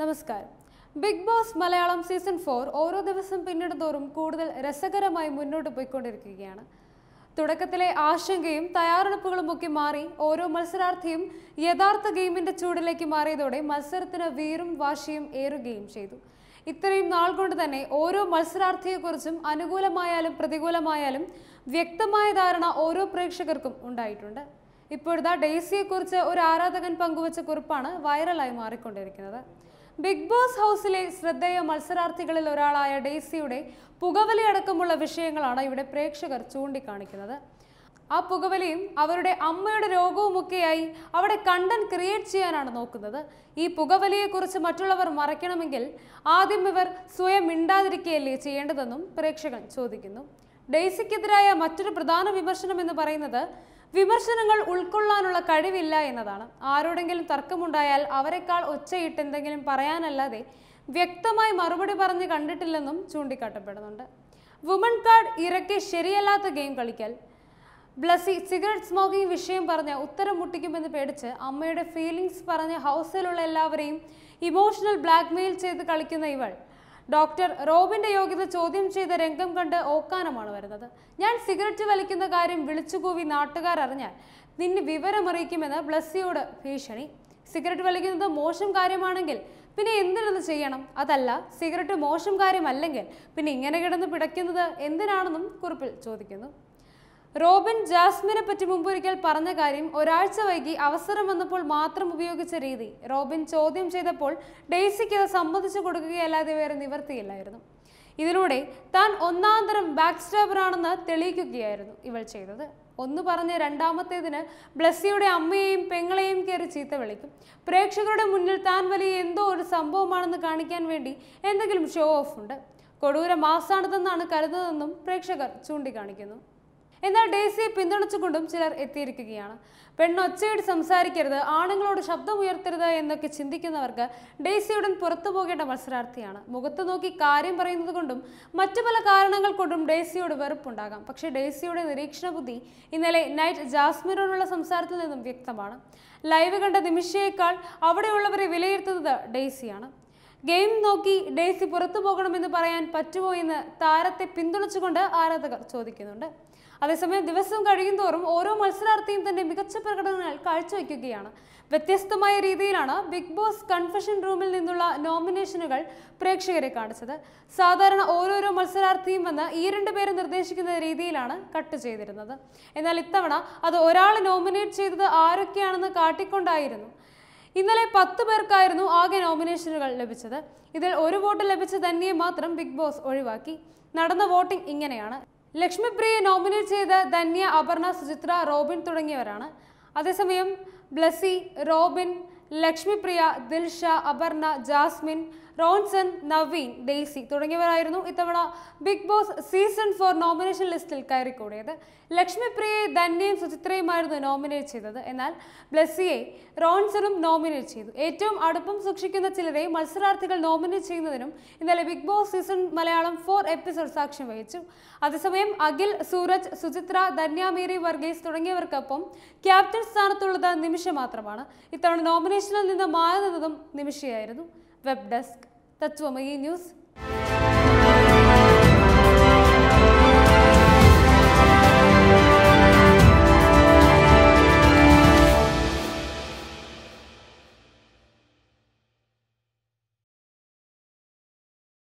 നമസ്കാരം Bigg Boss Malayalam season four ഓരോ ദിവസം പിന്നിടുന്തോറും കൂടുതൽ രസകരമായി മുന്നോട്ട് പോയിക്കൊണ്ടിരിക്കുകയാണ് തുടക്കത്തിലെ ആശങ്കയും തയ്യാറെടുപ്പുകളുമൊക്കെ മാറി ഓരോ മത്സരാർത്ഥിയും യഥാർത്ഥ ഗെയിമിന്റെ ചൂടിലേക്ക് മാറിയതോടെ മത്സരത്തിന് വീറും വാശിയും ഏറുകയും ചെയ്തു ഇത്രയും നാൾ കൊണ്ട് തന്നെ ഓരോ മത്സരാർത്ഥിയെക്കുറിച്ചും അനുകൂലമായാലും പ്രതികൂലമായാലും വ്യക്തമായ ധാരണ ഓരോ പ്രേക്ഷകർക്കും ഉണ്ടായിട്ടുണ്ട് ഇപ്പോഴത്തെ ഡെയ്സിയെക്കുറിച്ച് ഒരു ആരാധകൻ പങ്കുവച്ച കുറിപ്പാണ് വൈറലായി മാറിക്കൊണ്ടിരിക്കുന്നത് ബിഗ് ബോസ് ഹൗസിലെ ശ്രദ്ധേയ മത്സരാർത്ഥികളിൽ ഒരാളായ ഡെയ്സിയുടെ പുകവലി അടക്കമുള്ള വിഷയങ്ങളാണ് ഇവിടെ പ്രേക്ഷകർ ചൂണ്ടിക്കാണിക്കുന്നത് ആ പുകവലിയും അവരുടെ അമ്മയുടെ രോഗവുമൊക്കെയായി അവിടെ കണ്ടന്റ് ക്രിയേറ്റ് ചെയ്യാനാണ് നോക്കുന്നത് ഈ പുകവലിയെക്കുറിച്ച് മറ്റുള്ളവർ മറയ്ക്കണമെങ്കിൽ ആദ്യം ഇവർ സ്വയം മിണ്ടാതിരിക്കുകയല്ലേ ചെയ്യേണ്ടതെന്നും പ്രേക്ഷകൻ ചോദിക്കുന്നു ഡെയ്സിക്കെതിരായ മറ്റൊരു പ്രധാന വിമർശനം എന്ന് പറയുന്നത് വിമർശനങ്ങൾ ഉൾക്കൊള്ളാനുള്ള കഴിവില്ല എന്നതാണ് ആരോടെങ്കിലും തർക്കമുണ്ടായാൽ അവരെക്കാൾ ഒച്ചയിട്ട് എന്തെങ്കിലും പറയാനല്ലാതെ വ്യക്തമായി മറുപടി പറഞ്ഞ് കണ്ടിട്ടില്ലെന്നും ചൂണ്ടിക്കാട്ടപ്പെടുന്നുണ്ട് വുമൺ കാർഡ് ഇറക്കി ശരിയല്ലാത്ത ഗെയിം കളിക്കൽ ബ്ലസി സിഗരറ്റ് സ്മോക്കിംഗ് വിഷയം പറഞ്ഞ് ഉത്തരം മുട്ടിക്കുമെന്ന് പേടിച്ച് അമ്മയുടെ ഫീലിംഗ്സ് പറഞ്ഞ് ഹൗസിലുള്ള എല്ലാവരെയും ഇമോഷണൽ ബ്ലാക്ക്മെയിൽ ചെയ്ത് കളിക്കുന്ന ഇവൾ ഡോക്ടർ റോബിന്റെ യോഗ്യത ചോദ്യം ചെയ്ത രംഗം കണ്ട് ഓക്കാനമാണ് വരുന്നത് ഞാൻ സിഗരറ്റ് വലിക്കുന്ന കാര്യം വിളിച്ചുകൂവി നാട്ടുകാർ അറിഞ്ഞാൽ നിന്നെ വിവരമറിയിക്കുമെന്ന് ബ്ലസ്സിയോട് ഭീഷണി സിഗരറ്റ് വലിക്കുന്നത് മോശം കാര്യമാണെങ്കിൽ പിന്നെ എന്തിനത് ചെയ്യണം അതല്ല സിഗരറ്റ് മോശം കാര്യമല്ലെങ്കിൽ പിന്നെ ഇങ്ങനെ കിടന്ന് പിടയ്ക്കുന്നത് എന്തിനാണെന്നും കുറിപ്പിൽ ചോദിക്കുന്നു റോബിൻ ജാസ്മിനെ പറ്റി മുമ്പൊരിക്കൽ പറഞ്ഞ കാര്യം ഒരാഴ്ച വൈകി അവസരം വന്നപ്പോൾ മാത്രം ഉപയോഗിച്ച രീതി റോബിൻ ചോദ്യം ചെയ്തപ്പോൾ ഡെയ്സിക്ക് അത് സമ്മതിച്ചു കൊടുക്കുകയല്ലാതെ വേറെ നിവർത്തിയില്ലായിരുന്നു ഇതിലൂടെ താൻ ഒന്നാന്തരം ബാക്ക് സ്റ്റാബറാണെന്ന് തെളിയിക്കുകയായിരുന്നു ഇവൾ ചെയ്തത് ഒന്ന് പറഞ്ഞ് രണ്ടാമത്തേതിന് ബ്ലസ്സിയുടെ അമ്മയെയും പെങ്ങളെയും കയറി ചീത്ത വിളിക്കും പ്രേക്ഷകരുടെ മുന്നിൽ താൻ വലിയ എന്തോ ഒരു സംഭവമാണെന്ന് കാണിക്കാൻ വേണ്ടി എന്തെങ്കിലും ഷോ ഓഫ് ഉണ്ട് കൊടൂര മാസാണിതെന്നാണ് കരുതുന്നതെന്നും പ്രേക്ഷകർ ചൂണ്ടിക്കാണിക്കുന്നു എന്നാൽ ഡേസിയെ പിന്തുണച്ചുകൊണ്ടും ചിലർ എത്തിയിരിക്കുകയാണ് പെണ്ണൊച്ചയോട് സംസാരിക്കരുത് ആണുങ്ങളോട് ശബ്ദമുയർത്തരുത് എന്നൊക്കെ ചിന്തിക്കുന്നവർക്ക് ഡേസിയുടൻ പുറത്തു പോകേണ്ട മത്സരാർത്ഥിയാണ് മുഖത്ത് നോക്കി കാര്യം പറയുന്നത് കൊണ്ടും മറ്റു പല കാരണങ്ങൾ കൊണ്ടും ഡേസിയോട് വെറുപ്പുണ്ടാകാം പക്ഷെ ഡേസിയുടെ നിരീക്ഷണ ബുദ്ധി ഇന്നലെ നൈറ്റ് ജാസ്മിനോടുള്ള സംസാരത്തിൽ നിന്നും വ്യക്തമാണ് ലൈവ് കണ്ട നിമിഷയേക്കാൾ അവിടെയുള്ളവരെ വിലയിരുത്തുന്നത് ഡേസിയാണ് ഗെയിം നോക്കി ഡേസി പുറത്തു പോകണമെന്ന് പറയാൻ പറ്റുമോ എന്ന് താരത്തെ പിന്തുണച്ചുകൊണ്ട് ആരാധകർ ചോദിക്കുന്നുണ്ട് അതേസമയം ദിവസം തോറും ഓരോ മത്സരാർത്ഥിയും തന്നെ മികച്ച പ്രകടനങ്ങൾ കാഴ്ചവെക്കുകയാണ് വ്യത്യസ്തമായ രീതിയിലാണ് ബിഗ് ബോസ് കൺഫഷൻ റൂമിൽ നിന്നുള്ള നോമിനേഷനുകൾ പ്രേക്ഷകരെ കാണിച്ചത് സാധാരണ ഓരോരോ മത്സരാർത്ഥിയും വന്ന് ഈ രണ്ട് പേരെ നിർദ്ദേശിക്കുന്ന രീതിയിലാണ് കട്ട് ചെയ്തിരുന്നത് എന്നാൽ ഇത്തവണ അത് ഒരാൾ നോമിനേറ്റ് ചെയ്തത് ആരൊക്കെയാണെന്ന് കാട്ടിക്കൊണ്ടായിരുന്നു ഇന്നലെ പത്ത് പേർക്കായിരുന്നു ആകെ നോമിനേഷനുകൾ ലഭിച്ചത് ഇതിൽ ഒരു വോട്ട് ലഭിച്ച തന്നെയും മാത്രം ബിഗ് ബോസ് ഒഴിവാക്കി നടന്ന വോട്ടിംഗ് ഇങ്ങനെയാണ് ലക്ഷ്മിപ്രിയെ നോമിനേറ്റ് ചെയ്ത ധന്യ അപർണ സുചിത്ര റോബിൻ തുടങ്ങിയവരാണ് അതേസമയം ബ്ലസി റോബിൻ ലക്ഷ്മിപ്രിയ ദിൽഷ അപർണ ജാസ്മിൻ റോൺസൺ നവീൻ ഡെയ്സി തുടങ്ങിയവരായിരുന്നു ഇത്തവണ Bigg Boss season four nomination ലിസ്റ്റിൽ കയറിക്കൂടിയത് ലക്ഷ്മിപ്രിയയെ ധന്യയും സുചിത്രയുമായിരുന്നു നോമിനേറ്റ് ചെയ്തത് എന്നാൽ ബ്ലസ്സിയെ റോൺസണും നോമിനേറ്റ് ചെയ്തു ഏറ്റവും അടുപ്പം സൂക്ഷിക്കുന്ന ചിലരെ മത്സരാർത്ഥികൾ നോമിനേറ്റ് ചെയ്യുന്നതിനും ഇന്നലെ Bigg Boss season Malayalam four episode സാക്ഷ്യം വഹിച്ചു അതേസമയം അഖിൽ സൂരജ് സുചിത്ര ധന്യ മേരി വർഗീസ് തുടങ്ങിയവർക്കൊപ്പം ക്യാപ്റ്റൻ സ്ഥാനത്തുള്ളത് നിമിഷം മാത്രമാണ് ഇത്തവണ നോമിനേഷൻ അന്വേഷണത്തിൽ നിന്ന് മാറുന്നതും നിമിഷയായിരുന്നു വെബ് ഡെസ്ക് തത്വമയി ന്യൂസ്